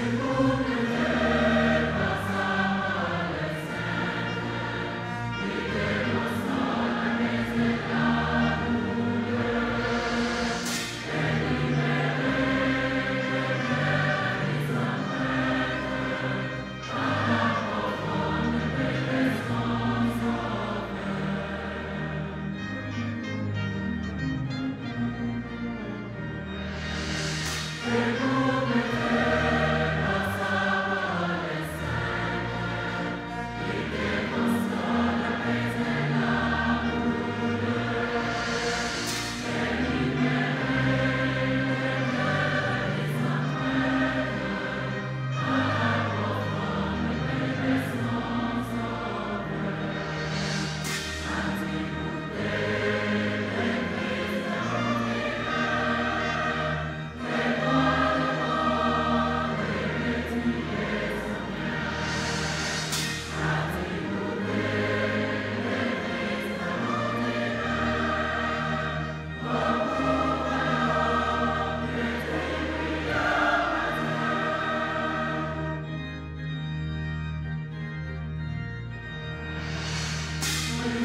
Senhor.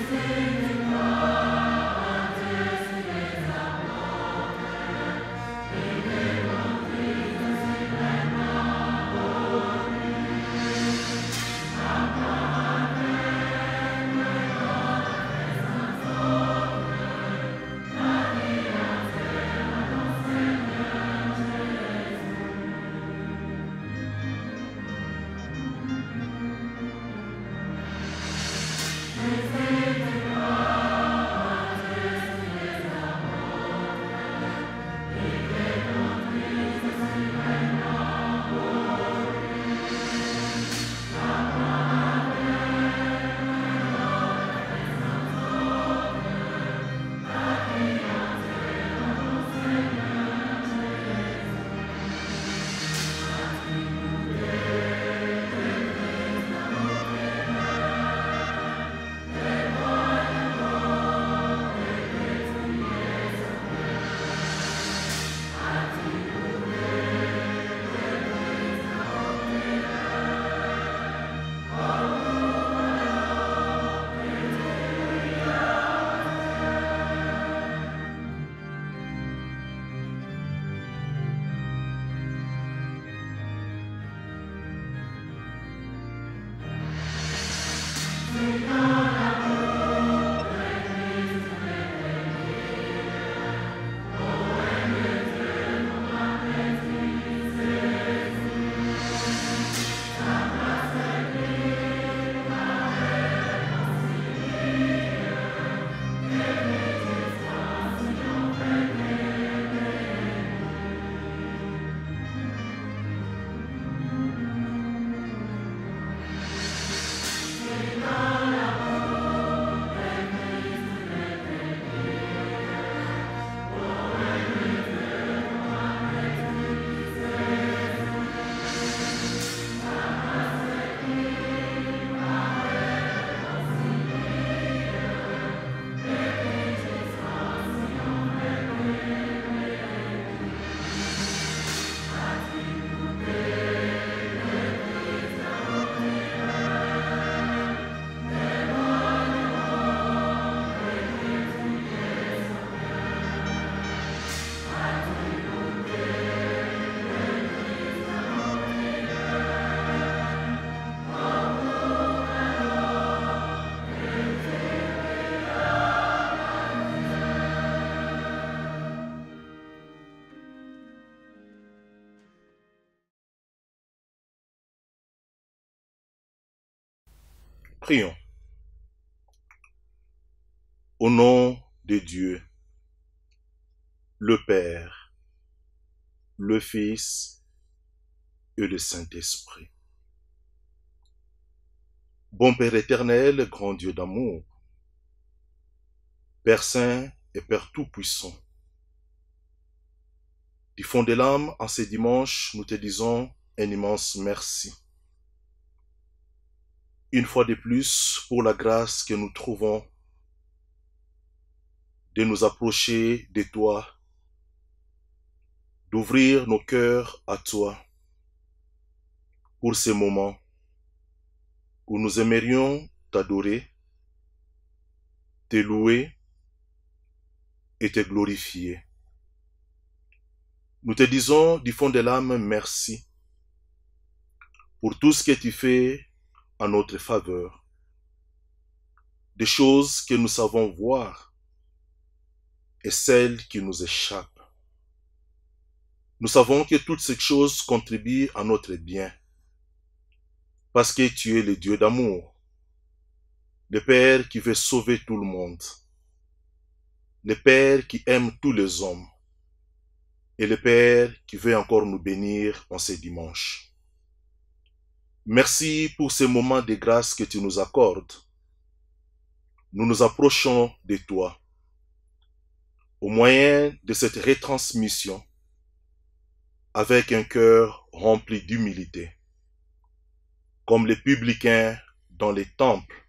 sing. Prions. Au nom de Dieu, le Père, le Fils et le Saint-Esprit. Bon Père éternel, grand Dieu d'amour, Père Saint et Père Tout-Puissant, du fond de l'âme, en ce dimanche, nous te disons un immense merci une fois de plus pour la grâce que nous trouvons de nous approcher de toi, d'ouvrir nos cœurs à toi pour ces moments où nous aimerions t'adorer, te louer et te glorifier. Nous te disons du fond de l'âme merci pour tout ce que tu fais notre faveur. Des choses que nous savons voir et celles qui nous échappent. Nous savons que toutes ces choses contribuent à notre bien, parce que tu es le Dieu d'amour, le Père qui veut sauver tout le monde, le Père qui aime tous les hommes, et le Père qui veut encore nous bénir en ces dimanches. Merci pour ces moments de grâce que tu nous accordes. Nous nous approchons de toi au moyen de cette retransmission avec un cœur rempli d'humilité, comme les publicains dans les temples.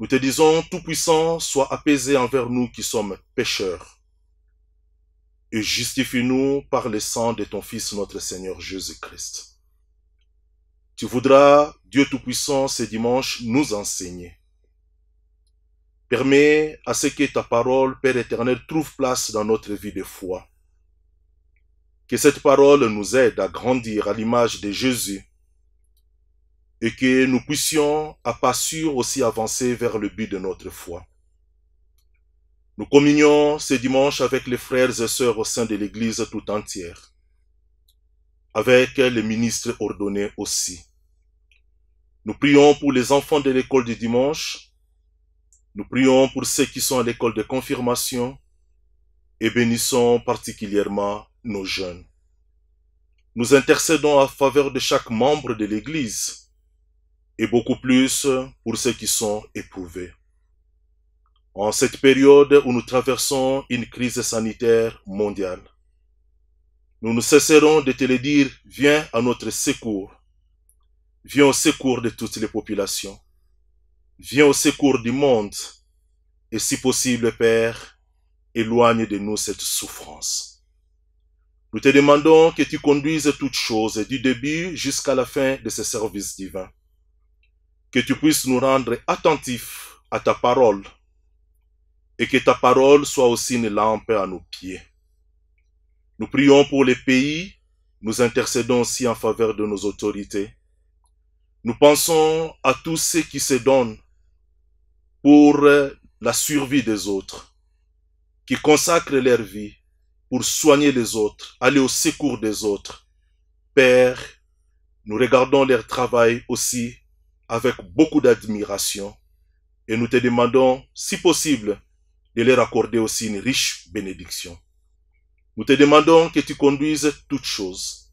Nous te disons, Tout-Puissant, sois apaisé envers nous qui sommes pécheurs, et justifie-nous par le sang de ton Fils notre Seigneur Jésus-Christ. Tu voudras, Dieu Tout-Puissant, ce dimanche, nous enseigner. Permets à ce que ta parole, Père éternel, trouve place dans notre vie de foi. Que cette parole nous aide à grandir à l'image de Jésus et que nous puissions à pas sûr aussi avancer vers le but de notre foi. Nous communions ce dimanche avec les frères et sœurs au sein de l'Église tout entière avec les ministres ordonnés aussi. Nous prions pour les enfants de l'école du dimanche. Nous prions pour ceux qui sont à l'école de confirmation et bénissons particulièrement nos jeunes. Nous intercédons en faveur de chaque membre de l'Église et beaucoup plus pour ceux qui sont éprouvés. En cette période où nous traversons une crise sanitaire mondiale, nous ne cesserons de te le dire, viens à notre secours. Viens au secours de toutes les populations. Viens au secours du monde. Et si possible, Père, éloigne de nous cette souffrance. Nous te demandons que tu conduises toutes choses du début jusqu'à la fin de ce service divin. Que tu puisses nous rendre attentifs à ta parole et que ta parole soit aussi une lampe à nos pieds. Nous prions pour les pays, nous intercédons aussi en faveur de nos autorités. Nous pensons à tous ceux qui se donnent pour euh, la survie des autres, qui consacrent leur vie pour soigner les autres, aller au secours des autres. Père, nous regardons leur travail aussi avec beaucoup d'admiration et nous te demandons, si possible, de leur accorder aussi une riche bénédiction. Nous te demandons que tu conduises toutes choses,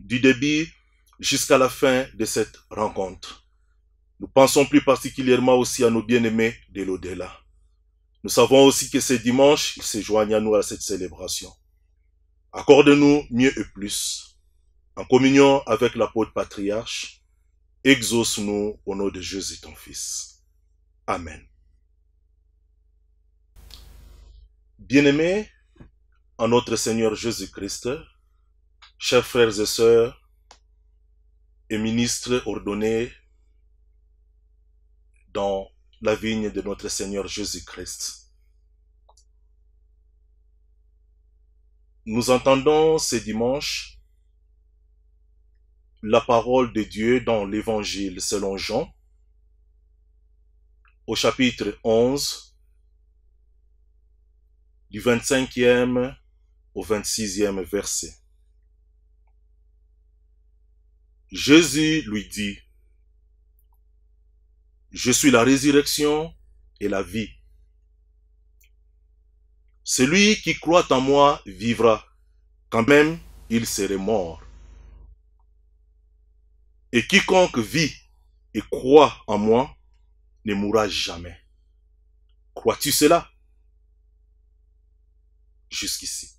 du début jusqu'à la fin de cette rencontre. Nous pensons plus particulièrement aussi à nos bien-aimés de l'au-delà. Nous savons aussi que ce dimanche, ils se joignent à nous à cette célébration. Accorde-nous mieux et plus. En communion avec l'apôtre patriarche, exauce-nous au nom de Jésus ton Fils. Amen. Bien-aimés, en notre Seigneur Jésus-Christ, chers frères et sœurs et ministres ordonnés dans la vigne de notre Seigneur Jésus-Christ. Nous entendons ce dimanche la parole de Dieu dans l'Évangile selon Jean, au chapitre 11, du 25e au 26e verset. Jésus lui dit, Je suis la résurrection et la vie. Celui qui croit en moi vivra, quand même il serait mort. Et quiconque vit et croit en moi ne mourra jamais. Crois-tu cela Jusqu'ici.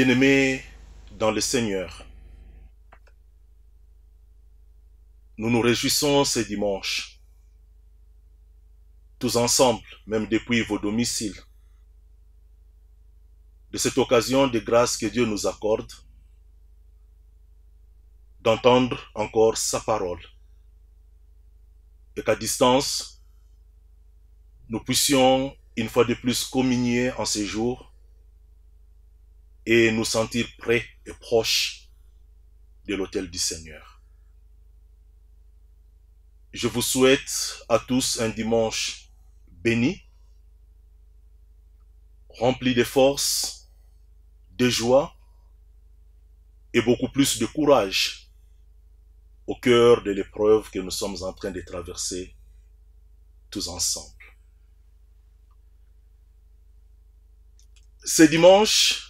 Bien-aimés dans le Seigneur, nous nous réjouissons ce dimanche, tous ensemble, même depuis vos domiciles, de cette occasion de grâce que Dieu nous accorde, d'entendre encore sa parole, et qu'à distance, nous puissions une fois de plus communier en ces jours et nous sentir près et proches de l'autel du Seigneur. Je vous souhaite à tous un dimanche béni, rempli de force, de joie et beaucoup plus de courage au cœur de l'épreuve que nous sommes en train de traverser tous ensemble. Ce dimanche,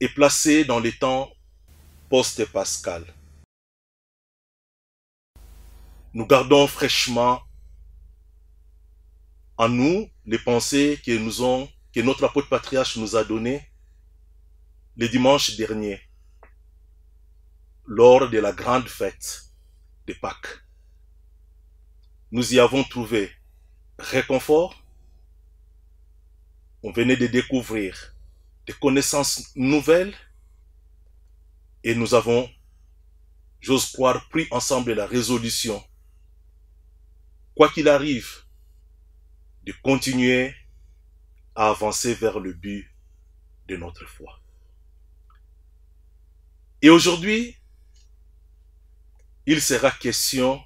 et placé dans les temps post-pascal. Nous gardons fraîchement en nous les pensées que, nous ont, que notre apôtre patriarche nous a données le dimanche dernier lors de la grande fête de Pâques. Nous y avons trouvé réconfort. On venait de découvrir des connaissances nouvelles et nous avons, j'ose croire, pris ensemble la résolution, quoi qu'il arrive, de continuer à avancer vers le but de notre foi. Et aujourd'hui, il sera question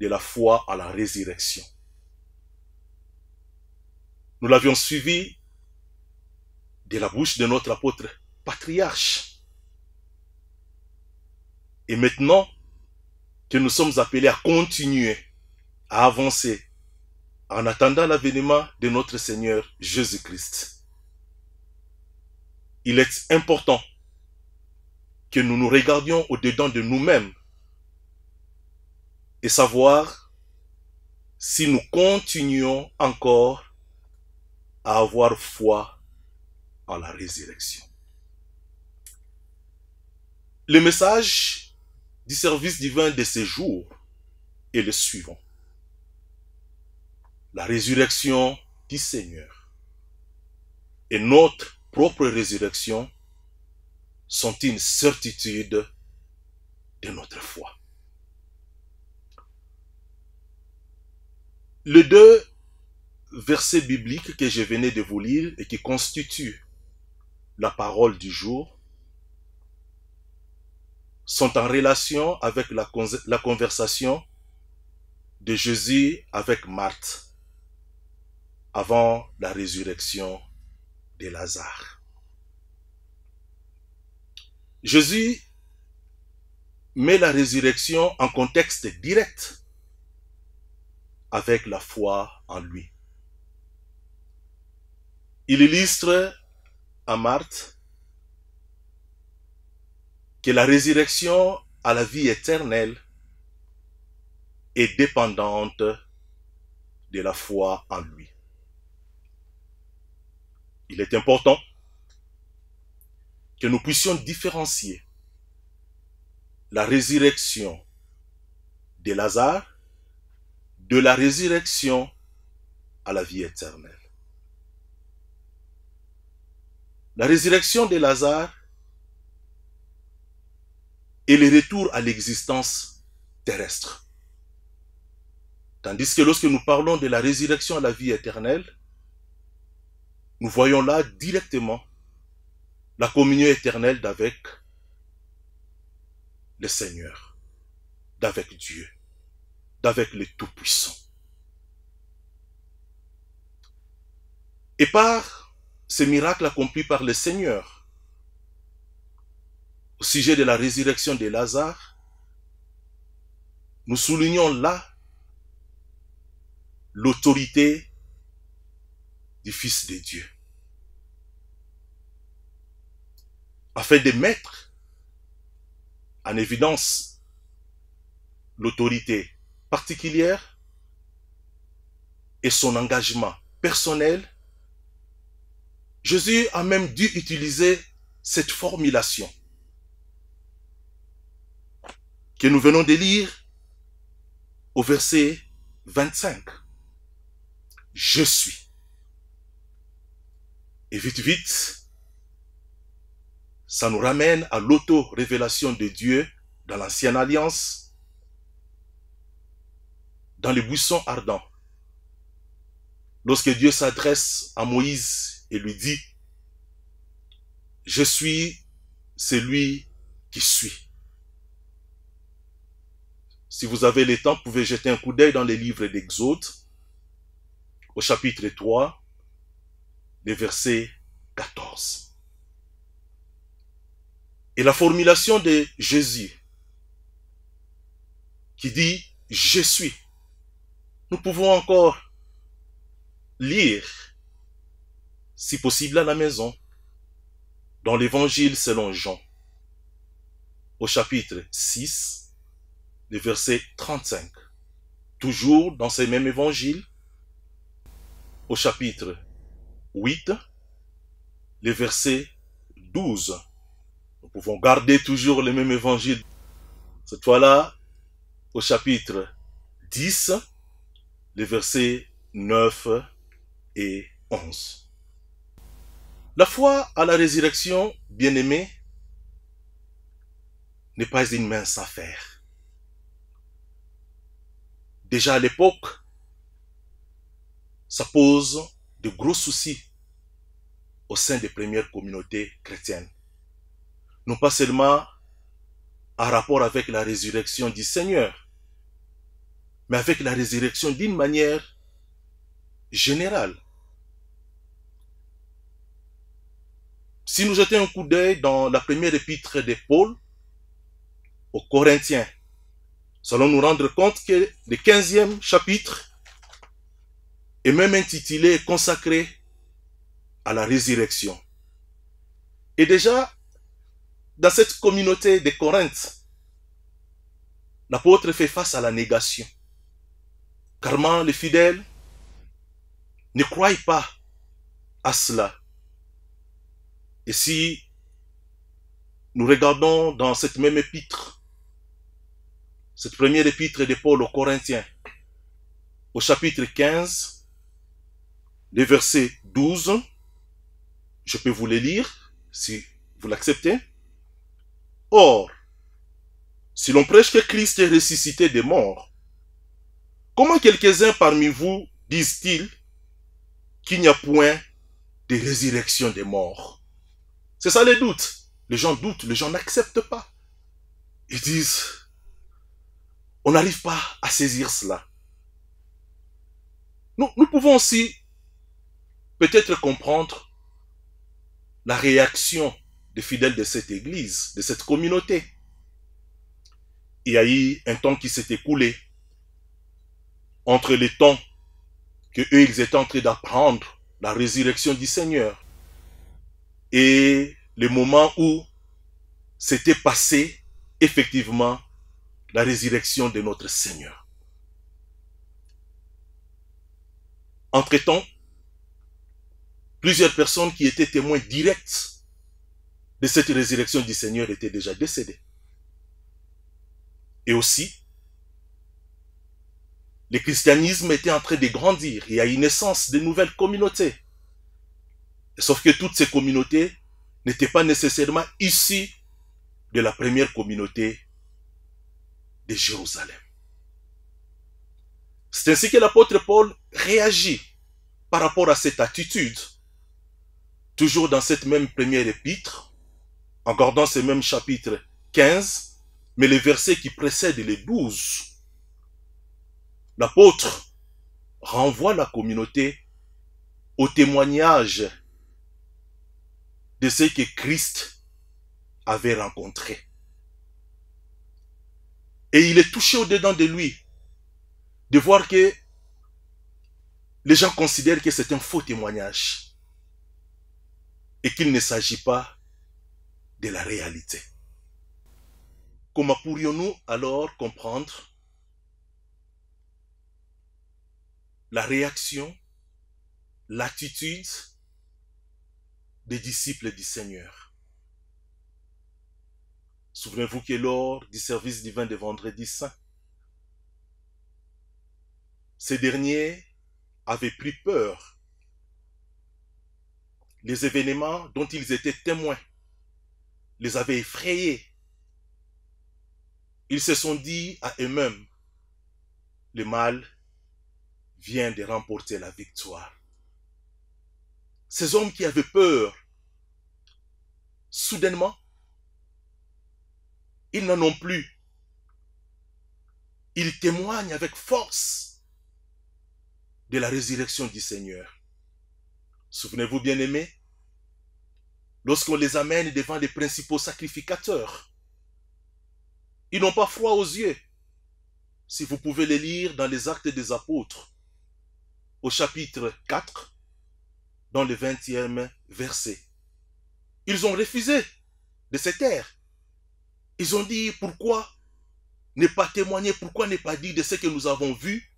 de la foi à la résurrection. Nous l'avions suivi de la bouche de notre apôtre patriarche. Et maintenant que nous sommes appelés à continuer à avancer en attendant l'avènement de notre Seigneur Jésus-Christ, il est important que nous nous regardions au-dedans de nous-mêmes et savoir si nous continuons encore à avoir foi par la résurrection. Le message du service divin de ces jours est le suivant. La résurrection du Seigneur et notre propre résurrection sont une certitude de notre foi. Les deux versets bibliques que je venais de vous lire et qui constituent la parole du jour sont en relation avec la, conversation de Jésus avec Marthe avant la résurrection de Lazare. Jésus met la résurrection en contexte direct avec la foi en lui. Il illustre à Marthe que la résurrection à la vie éternelle est dépendante de la foi en lui. Il est important que nous puissions différencier la résurrection de Lazare de la résurrection à la vie éternelle. la résurrection de Lazare et le retour à l'existence terrestre. Tandis que lorsque nous parlons de la résurrection à la vie éternelle, nous voyons là directement la communion éternelle d'avec le Seigneur, d'avec Dieu, d'avec le Tout-Puissant. Et par ce miracle accompli par le Seigneur au sujet de la résurrection de Lazare, nous soulignons là l'autorité du Fils de Dieu. Afin de mettre en évidence l'autorité particulière et son engagement personnel Jésus a même dû utiliser cette formulation que nous venons de lire au verset 25. Je suis. Et vite, vite, ça nous ramène à l'auto-révélation de Dieu dans l'ancienne alliance, dans les buissons ardents. Lorsque Dieu s'adresse à Moïse et lui dit, je suis celui qui suis. Si vous avez le temps, vous pouvez jeter un coup d'œil dans les livres d'Exode, au chapitre 3, des verset 14. Et la formulation de Jésus qui dit je suis. Nous pouvons encore lire si possible à la maison. Dans l'évangile selon Jean, au chapitre 6, le verset 35. Toujours dans ces mêmes évangiles, au chapitre 8, le verset 12. Nous pouvons garder toujours le même évangile. Cette fois-là, au chapitre 10, les versets 9 et 11. La foi à la résurrection, bien-aimée, n'est pas une mince affaire. Déjà à l'époque, ça pose de gros soucis au sein des premières communautés chrétiennes. Non pas seulement en rapport avec la résurrection du Seigneur, mais avec la résurrection d'une manière générale. Si nous jetons un coup d'œil dans la première épître de Paul aux Corinthiens, allons nous rendre compte que le 15e chapitre est même intitulé et consacré à la résurrection. Et déjà, dans cette communauté de Corinthe, l'apôtre fait face à la négation. carment les fidèles ne croient pas à cela. Et si nous regardons dans cette même épître, cette première épître de Paul aux Corinthiens, au chapitre 15, les versets 12, je peux vous les lire si vous l'acceptez. Or, si l'on prêche que Christ est ressuscité des morts, comment quelques-uns parmi vous disent-ils qu'il n'y a point de résurrection des morts c'est ça les doutes. Les gens doutent, les gens n'acceptent pas. Ils disent, on n'arrive pas à saisir cela. Nous, pouvons aussi peut-être comprendre la réaction des fidèles de cette église, de cette communauté. Il y a eu un temps qui s'est écoulé entre les temps que étaient en train d'apprendre la résurrection du Seigneur et le moment où s'était passé effectivement la résurrection de notre Seigneur. Entre-temps, plusieurs personnes qui étaient témoins directs de cette résurrection du Seigneur étaient déjà décédées. Et aussi, le christianisme était en train de grandir et a une naissance de nouvelles communautés Sauf que toutes ces communautés n'étaient pas nécessairement issues de la première communauté de Jérusalem. C'est ainsi que l'apôtre Paul réagit par rapport à cette attitude, toujours dans cette même première épître, encore dans ce même chapitre 15, mais les versets qui précèdent les 12. L'apôtre renvoie la communauté au témoignage de ce que Christ avait rencontré. Et il est touché au-dedans de lui de voir que les gens considèrent que c'est un faux témoignage et qu'il ne s'agit pas de la réalité. Comment pourrions-nous alors comprendre la réaction, l'attitude des disciples du Seigneur. Souvenez-vous que lors du service divin de vendredi saint, ces derniers avaient pris peur les événements dont ils étaient témoins les avaient effrayés. Ils se sont dit à eux-mêmes, le mal vient de remporter la victoire ces hommes qui avaient peur, soudainement, ils n'en ont plus. Ils témoignent avec force de la résurrection du Seigneur. Souvenez-vous, bien-aimés, lorsqu'on les amène devant les principaux sacrificateurs, ils n'ont pas froid aux yeux. Si vous pouvez les lire dans les actes des apôtres, au chapitre 4, dans le 20e verset. Ils ont refusé de se taire. Ils ont dit pourquoi ne pas témoigner, pourquoi ne pas dire de ce que nous avons vu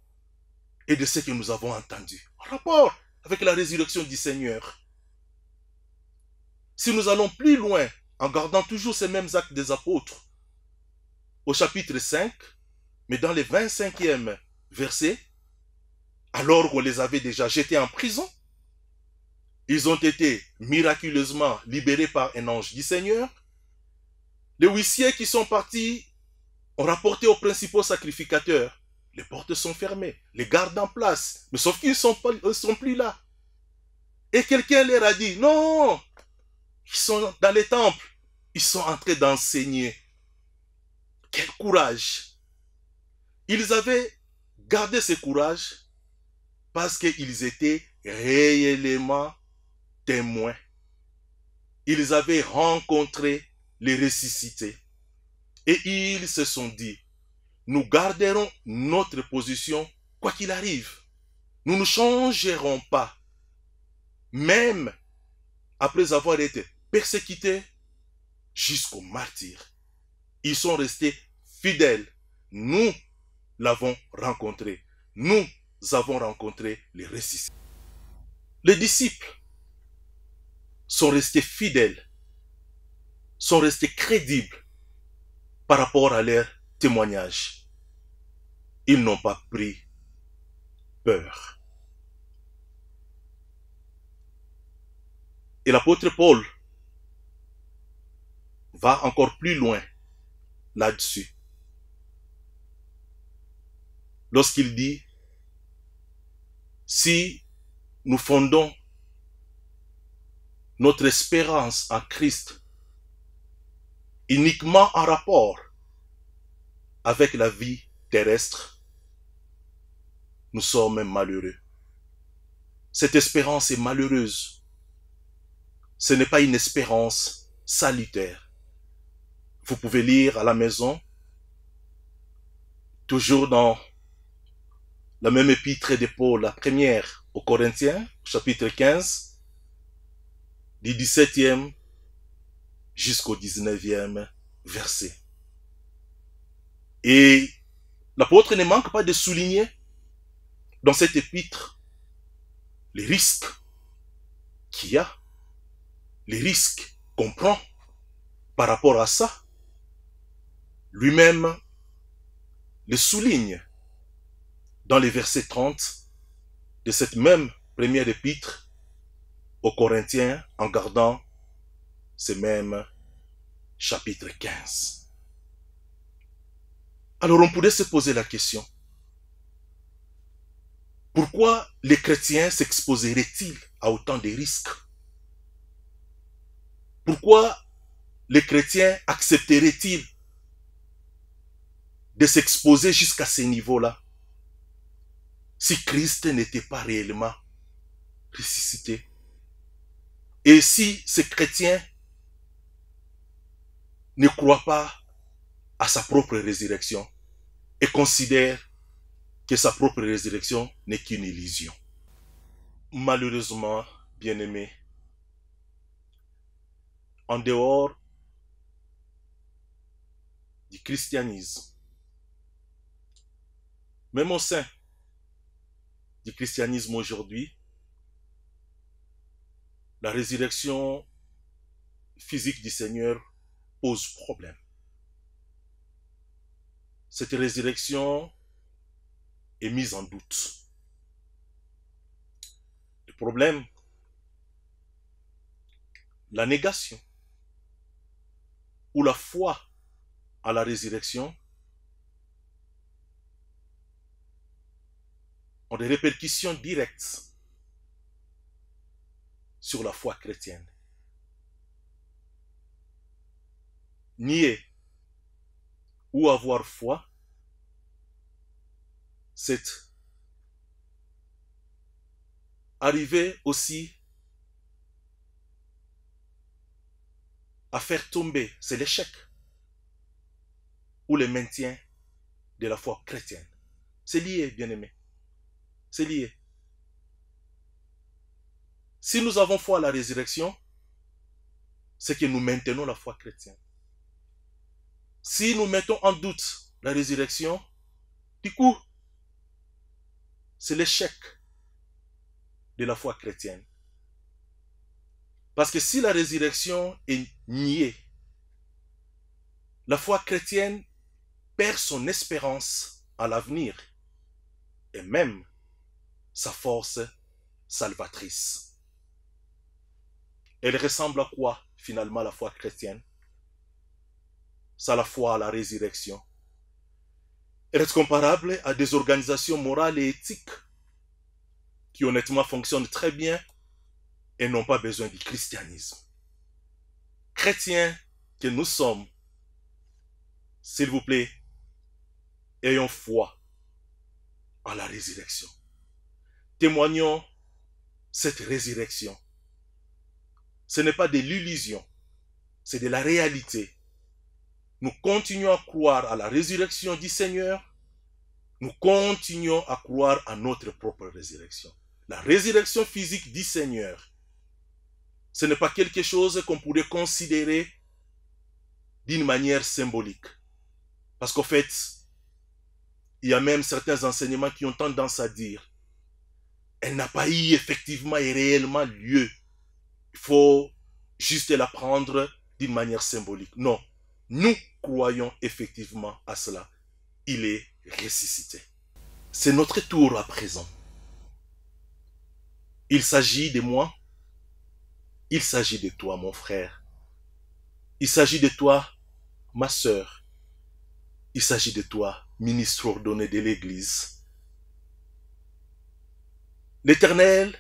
et de ce que nous avons entendu en rapport avec la résurrection du Seigneur. Si nous allons plus loin en gardant toujours ces mêmes actes des apôtres, au chapitre 5, mais dans le 25e verset, alors qu'on les avait déjà jetés en prison, ils ont été miraculeusement libérés par un ange du Seigneur. Les huissiers qui sont partis ont rapporté aux principaux sacrificateurs. Les portes sont fermées, les gardes en place, mais sauf qu'ils ne sont, sont plus là. Et quelqu'un leur a dit, non, ils sont dans les temples, ils sont entrés d'enseigner. Quel courage. Ils avaient gardé ce courage parce qu'ils étaient réellement témoins. Ils avaient rencontré les ressuscités. Et ils se sont dit, nous garderons notre position quoi qu'il arrive. Nous ne changerons pas. Même après avoir été persécutés jusqu'au martyr, ils sont restés fidèles. Nous l'avons rencontré. Nous avons rencontré les ressuscités. Les disciples sont restés fidèles, sont restés crédibles par rapport à leurs témoignages. Ils n'ont pas pris peur. Et l'apôtre Paul va encore plus loin là-dessus. Lorsqu'il dit, si nous fondons notre espérance en Christ uniquement en rapport avec la vie terrestre, nous sommes malheureux. Cette espérance est malheureuse. Ce n'est pas une espérance salutaire. Vous pouvez lire à la maison, toujours dans la même épître de Paul, la première aux Corinthiens, chapitre 15, du 17e jusqu'au 19e verset. Et l'apôtre ne manque pas de souligner dans cette épître les risques qu'il y a, les risques qu'on prend par rapport à ça. Lui-même le souligne dans les versets 30 de cette même première épître aux Corinthiens en gardant ce même chapitre 15. Alors on pourrait se poser la question, pourquoi les chrétiens s'exposeraient-ils à autant de risques Pourquoi les chrétiens accepteraient-ils de s'exposer jusqu'à ce niveau-là si Christ n'était pas réellement ressuscité et si ce chrétien ne croit pas à sa propre résurrection et considère que sa propre résurrection n'est qu'une illusion. Malheureusement, bien-aimé, en dehors du christianisme, même au sein du christianisme aujourd'hui, la résurrection physique du Seigneur pose problème. Cette résurrection est mise en doute. Le problème, la négation ou la foi à la résurrection ont des répercussions directes sur la foi chrétienne. Nier ou avoir foi, c'est arriver aussi à faire tomber, c'est l'échec ou le maintien de la foi chrétienne. C'est lié, bien-aimé. C'est lié. Si nous avons foi à la résurrection, c'est que nous maintenons la foi chrétienne. Si nous mettons en doute la résurrection, du coup, c'est l'échec de la foi chrétienne. Parce que si la résurrection est niée, la foi chrétienne perd son espérance à l'avenir et même sa force salvatrice. Elle ressemble à quoi finalement la foi chrétienne C'est la foi à la résurrection. Elle est comparable à des organisations morales et éthiques qui honnêtement fonctionnent très bien et n'ont pas besoin du christianisme. Chrétiens que nous sommes, s'il vous plaît, ayons foi à la résurrection. Témoignons cette résurrection ce n'est pas de l'illusion, c'est de la réalité. Nous continuons à croire à la résurrection du Seigneur. Nous continuons à croire à notre propre résurrection. La résurrection physique du Seigneur, ce n'est pas quelque chose qu'on pourrait considérer d'une manière symbolique. Parce qu'en fait, il y a même certains enseignements qui ont tendance à dire, elle n'a pas eu effectivement et réellement lieu faut juste la prendre d'une manière symbolique. Non, nous croyons effectivement à cela. Il est ressuscité. C'est notre tour à présent. Il s'agit de moi. Il s'agit de toi, mon frère. Il s'agit de toi, ma sœur. Il s'agit de toi, ministre ordonné de l'Église. L'Éternel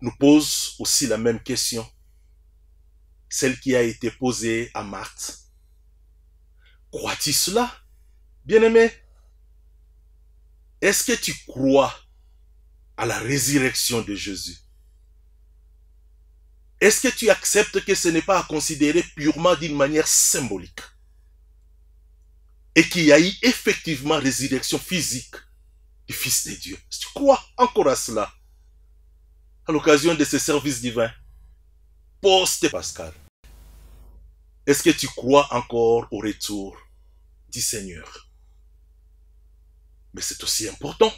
nous pose aussi la même question, celle qui a été posée à Marthe. Crois-tu cela, bien-aimé Est-ce que tu crois à la résurrection de Jésus Est-ce que tu acceptes que ce n'est pas à considérer purement d'une manière symbolique et qu'il y a eu effectivement résurrection physique du Fils de Dieu Est-ce que tu crois encore à cela à l'occasion de ce service divin. Poste Pascal. Est-ce que tu crois encore au retour du Seigneur Mais c'est aussi important.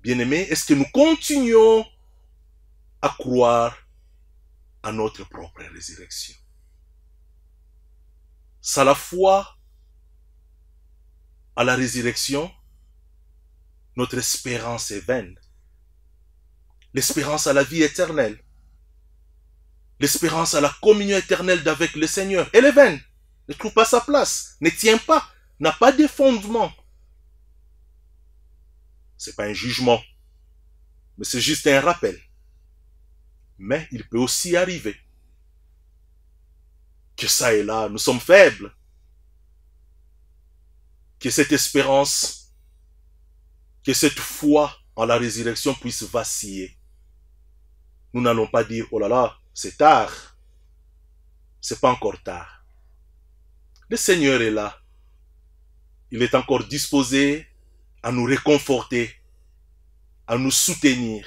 bien aimé est-ce que nous continuons à croire à notre propre résurrection Ça la foi à la résurrection, notre espérance est vaine l'espérance à la vie éternelle, l'espérance à la communion éternelle avec le Seigneur. Elle est vaine, ne trouve pas sa place, ne tient pas, n'a pas de fondement. Ce n'est pas un jugement, mais c'est juste un rappel. Mais il peut aussi arriver que ça et là, nous sommes faibles, que cette espérance, que cette foi en la résurrection puisse vaciller. Nous n'allons pas dire, oh là là, c'est tard. C'est pas encore tard. Le Seigneur est là. Il est encore disposé à nous réconforter, à nous soutenir,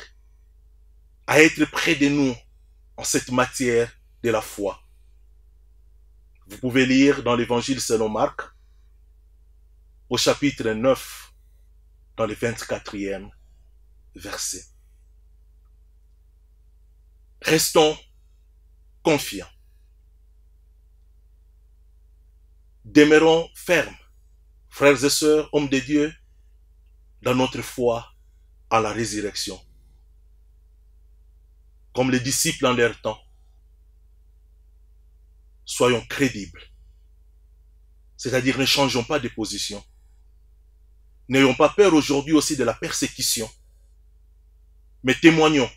à être près de nous en cette matière de la foi. Vous pouvez lire dans l'Évangile selon Marc, au chapitre 9, dans le 24e verset. Restons confiants. Demeurons fermes, frères et sœurs, hommes de Dieu, dans notre foi à la résurrection. Comme les disciples en leur temps, soyons crédibles. C'est-à-dire ne changeons pas de position. N'ayons pas peur aujourd'hui aussi de la persécution, mais témoignons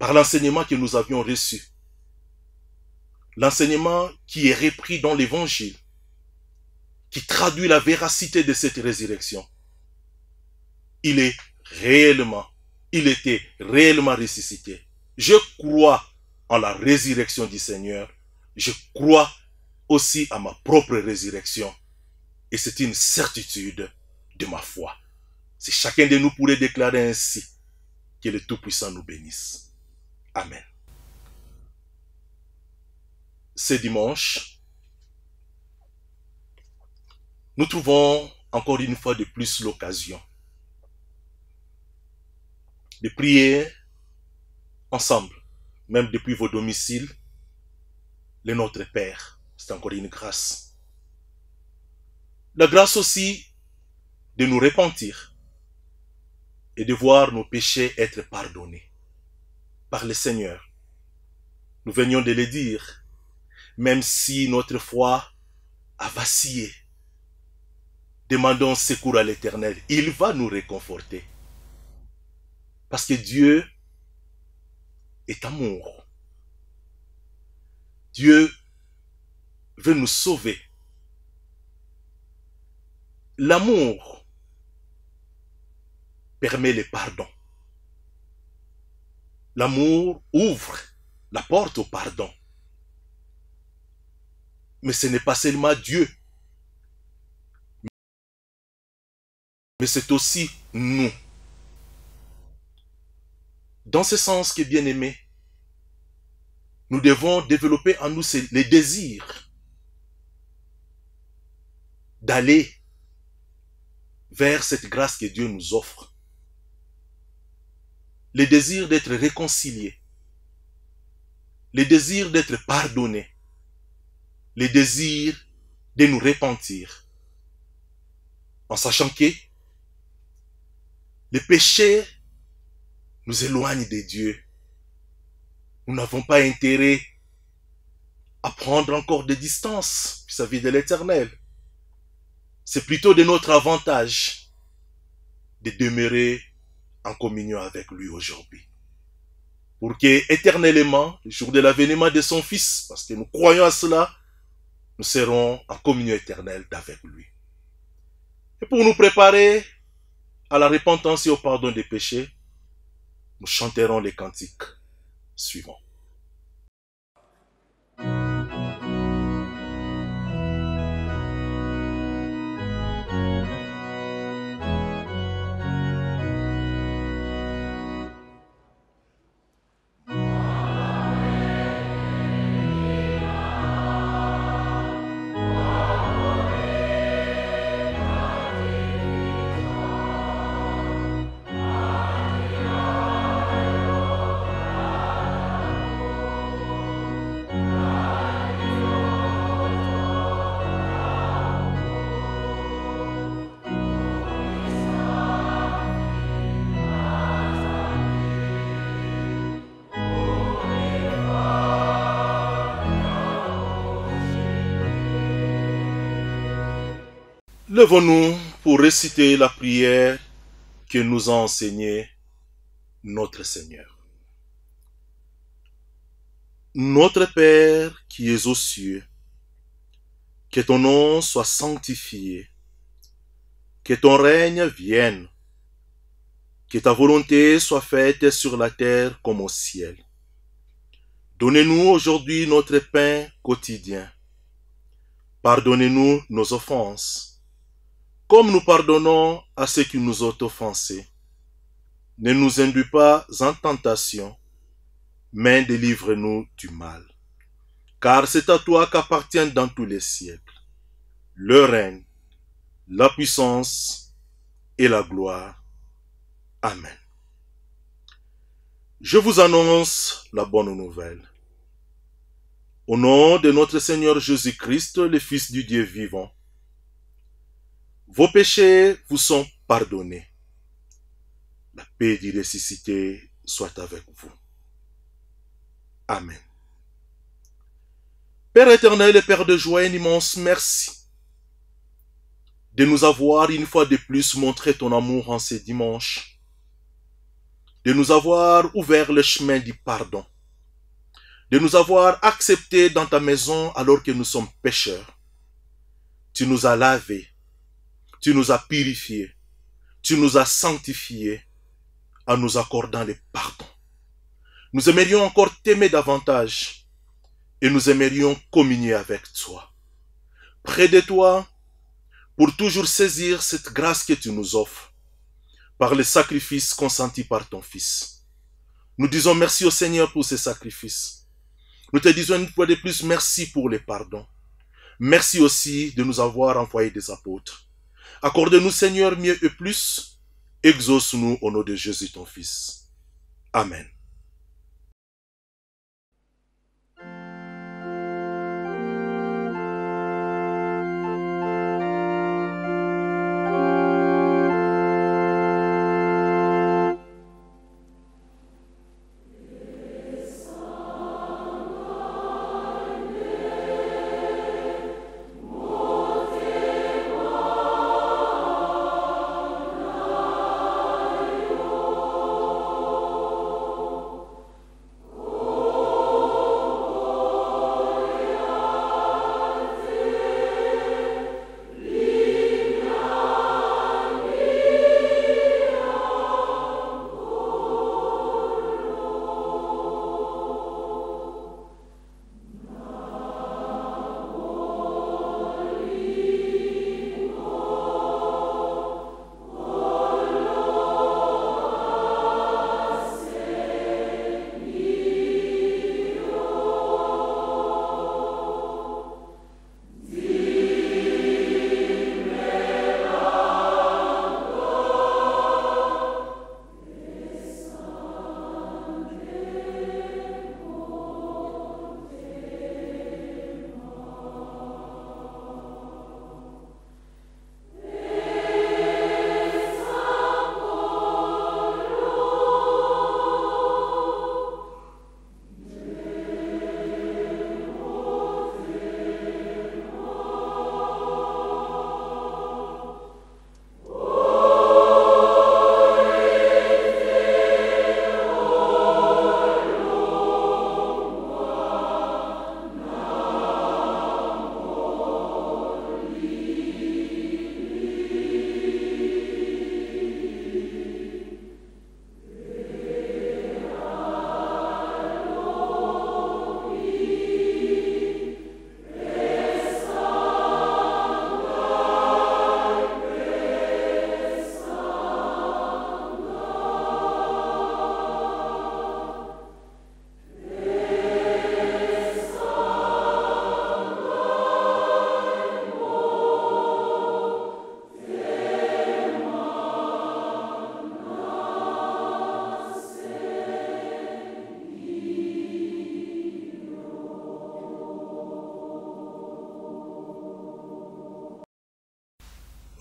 par l'enseignement que nous avions reçu. L'enseignement qui est repris dans l'évangile, qui traduit la véracité de cette résurrection. Il est réellement, il était réellement ressuscité. Je crois en la résurrection du Seigneur. Je crois aussi à ma propre résurrection. Et c'est une certitude de ma foi. Si chacun de nous pourrait déclarer ainsi, que le Tout-Puissant nous bénisse. Amen. Ce dimanche, nous trouvons encore une fois de plus l'occasion de prier ensemble, même depuis vos domiciles, le Notre Père. C'est encore une grâce. La grâce aussi de nous repentir et de voir nos péchés être pardonnés par le Seigneur. Nous venions de le dire, même si notre foi a vacillé. Demandons secours à l'Éternel. Il va nous réconforter. Parce que Dieu est amour. Dieu veut nous sauver. L'amour permet le pardon. L'amour ouvre la porte au pardon. Mais ce n'est pas seulement Dieu. Mais c'est aussi nous. Dans ce sens que, bien aimé, nous devons développer en nous les désirs d'aller vers cette grâce que Dieu nous offre le désir d'être réconcilié, le désir d'être pardonné, le désir de nous repentir, en sachant que le péché nous éloigne de Dieu. Nous n'avons pas intérêt à prendre encore des distances vis-à-vis de l'éternel. C'est plutôt de notre avantage de demeurer en communion avec lui aujourd'hui. Pour que éternellement, le jour de l'avènement de son Fils, parce que nous croyons à cela, nous serons en communion éternelle avec lui. Et pour nous préparer à la repentance et au pardon des péchés, nous chanterons les cantiques suivants. Levons-nous pour réciter la prière que nous a enseignée notre Seigneur. Notre Père qui es aux cieux, que ton nom soit sanctifié, que ton règne vienne, que ta volonté soit faite sur la terre comme au ciel. Donnez-nous aujourd'hui notre pain quotidien. Pardonnez-nous nos offenses comme nous pardonnons à ceux qui nous ont offensés. Ne nous induis pas en tentation, mais délivre-nous du mal. Car c'est à toi qu'appartiennent dans tous les siècles le règne, la puissance et la gloire. Amen. Je vous annonce la bonne nouvelle. Au nom de notre Seigneur Jésus-Christ, le Fils du Dieu vivant, vos péchés vous sont pardonnés. La paix du ressuscité soit avec vous. Amen. Père éternel et Père de joie, un immense merci de nous avoir une fois de plus montré ton amour en ces dimanches, de nous avoir ouvert le chemin du pardon, de nous avoir acceptés dans ta maison alors que nous sommes pécheurs. Tu nous as lavés, tu nous as purifiés, tu nous as sanctifiés en nous accordant le pardon. Nous aimerions encore t'aimer davantage et nous aimerions communier avec toi. Près de toi, pour toujours saisir cette grâce que tu nous offres par les sacrifices consentis par ton Fils. Nous disons merci au Seigneur pour ces sacrifices. Nous te disons une fois de plus merci pour les pardons. Merci aussi de nous avoir envoyé des apôtres. Accorde-nous, Seigneur, mieux et plus. Exauce-nous au nom de Jésus, ton Fils. Amen.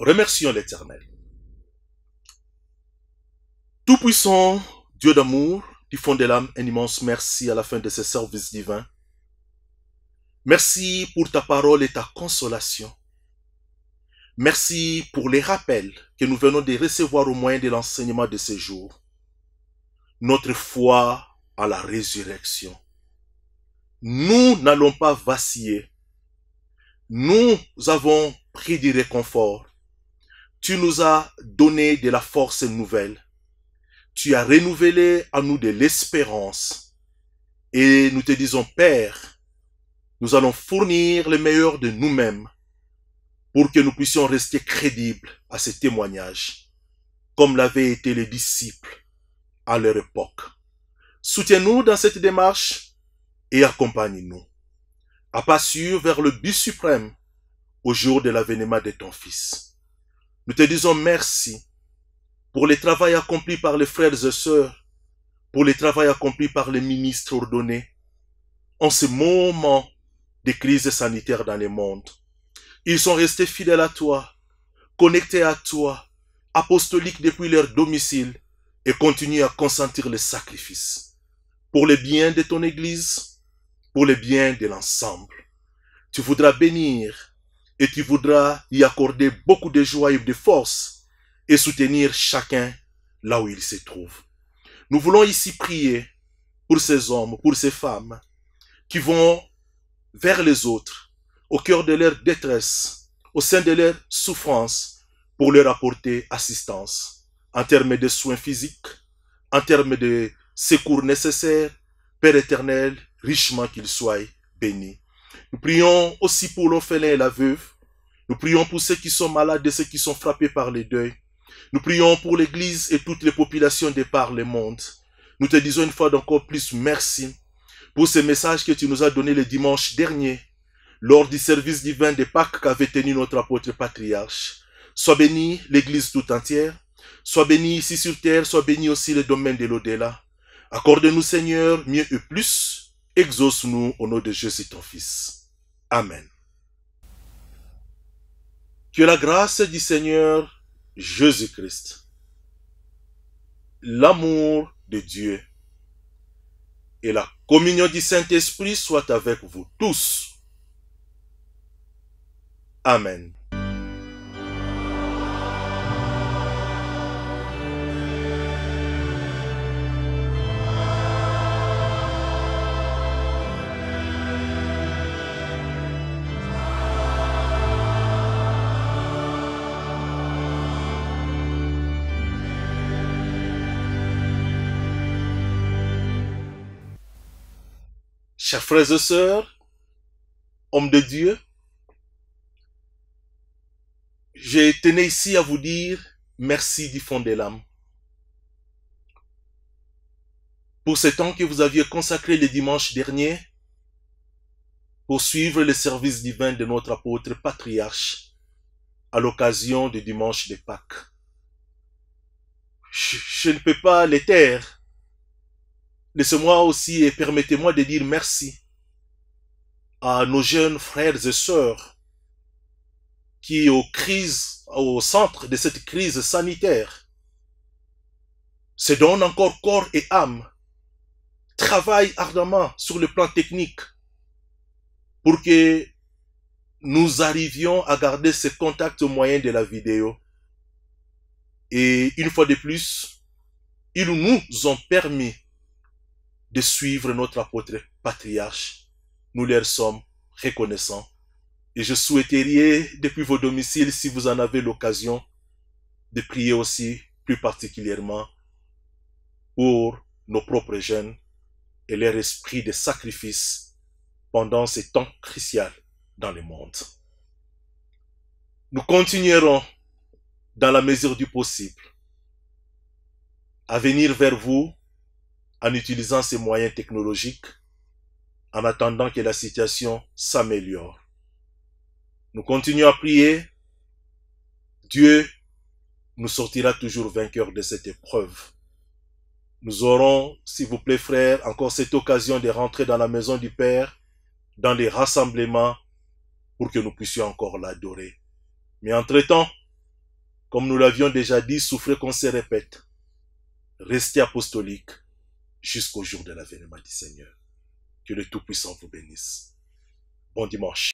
Remercions l'Éternel. Tout-Puissant, Dieu d'amour, du fond de l'âme, un immense merci à la fin de ce service divin. Merci pour ta parole et ta consolation. Merci pour les rappels que nous venons de recevoir au moyen de l'enseignement de ce jour. Notre foi à la résurrection. Nous n'allons pas vaciller. Nous avons pris du réconfort. Tu nous as donné de la force nouvelle. Tu as renouvelé en nous de l'espérance. Et nous te disons, Père, nous allons fournir le meilleur de nous-mêmes pour que nous puissions rester crédibles à ces témoignages, comme l'avaient été les disciples à leur époque. Soutiens-nous dans cette démarche et accompagne-nous à pas sûr vers le but suprême au jour de l'avènement de ton Fils. Nous te disons merci pour le travail accompli par les frères et sœurs, pour le travail accompli par les ministres ordonnés en ce moment de crise sanitaire dans le monde. Ils sont restés fidèles à toi, connectés à toi, apostoliques depuis leur domicile et continuent à consentir les sacrifices pour le bien de ton Église, pour le bien de l'ensemble. Tu voudras bénir et qui voudra y accorder beaucoup de joie et de force et soutenir chacun là où il se trouve. Nous voulons ici prier pour ces hommes, pour ces femmes qui vont vers les autres, au cœur de leur détresse, au sein de leur souffrance, pour leur apporter assistance en termes de soins physiques, en termes de secours nécessaires. Père éternel, richement qu'ils soient bénis. Nous prions aussi pour l'orphelin et la veuve. Nous prions pour ceux qui sont malades et ceux qui sont frappés par les deuils. Nous prions pour l'Église et toutes les populations de par le monde. Nous te disons une fois d'encore plus merci pour ce message que tu nous as donné le dimanche dernier lors du service divin de Pâques qu'avait tenu notre apôtre patriarche. Sois béni l'Église toute entière. Sois béni ici sur terre, sois béni aussi le domaine de l'au-delà. Accorde-nous Seigneur mieux et plus. Exauce-nous au nom de Jésus ton Fils. Amen. Que la grâce du Seigneur Jésus-Christ, l'amour de Dieu et la communion du Saint-Esprit soient avec vous tous. Amen. Chers frères et sœurs, hommes de Dieu, je tenais ici à vous dire merci du fond de l'âme. Pour ce temps que vous aviez consacré le dimanche dernier pour suivre le service divin de notre apôtre patriarche à l'occasion du dimanche de Pâques. Je, ne peux pas les taire Laissez-moi aussi et permettez-moi de dire merci à nos jeunes frères et sœurs qui, au centre de cette crise sanitaire, se donnent encore corps et âme, travaillent ardemment sur le plan technique pour que nous arrivions à garder ce contact au moyen de la vidéo. Et une fois de plus, ils nous ont permis de suivre notre apôtre patriarche. Nous leur sommes reconnaissants. Et je souhaiterais, depuis vos domiciles, si vous en avez l'occasion, de prier aussi plus particulièrement pour nos propres jeunes et leur esprit de sacrifice pendant ces temps crucial dans le monde. Nous continuerons, dans la mesure du possible, à venir vers vous en utilisant ces moyens technologiques, en attendant que la situation s'améliore. Nous continuons à prier. Dieu nous sortira toujours vainqueur de cette épreuve. Nous aurons, s'il vous plaît frère, encore cette occasion de rentrer dans la maison du Père, dans les rassemblements, pour que nous puissions encore l'adorer. Mais entre-temps, comme nous l'avions déjà dit, souffrez qu'on se répète. Restez apostoliques jusqu'au jour de l'avènement du Seigneur. Que le Tout-Puissant vous bénisse. Bon dimanche.